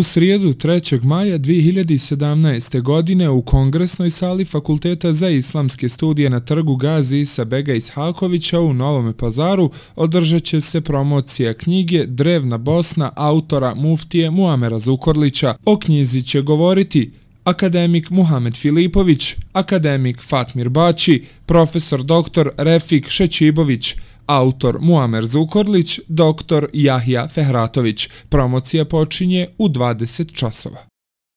U srijedu 3. maja 2017. godine u Kongresnoj sali Fakulteta za islamske studije na trgu Gazi sa Bega Ishakovića u Novom pazaru održat će se promocija knjige Drevna Bosna autora muftije Muamera Zukorlića. O knjizi će govoriti akademik Muhamed Filipović, akademik Fatmir Bači, profesor doktor Refik Šećibović, autor Muamer Zukorlić, doktor Jahija Fehratović. Promocija počinje u 20 časova.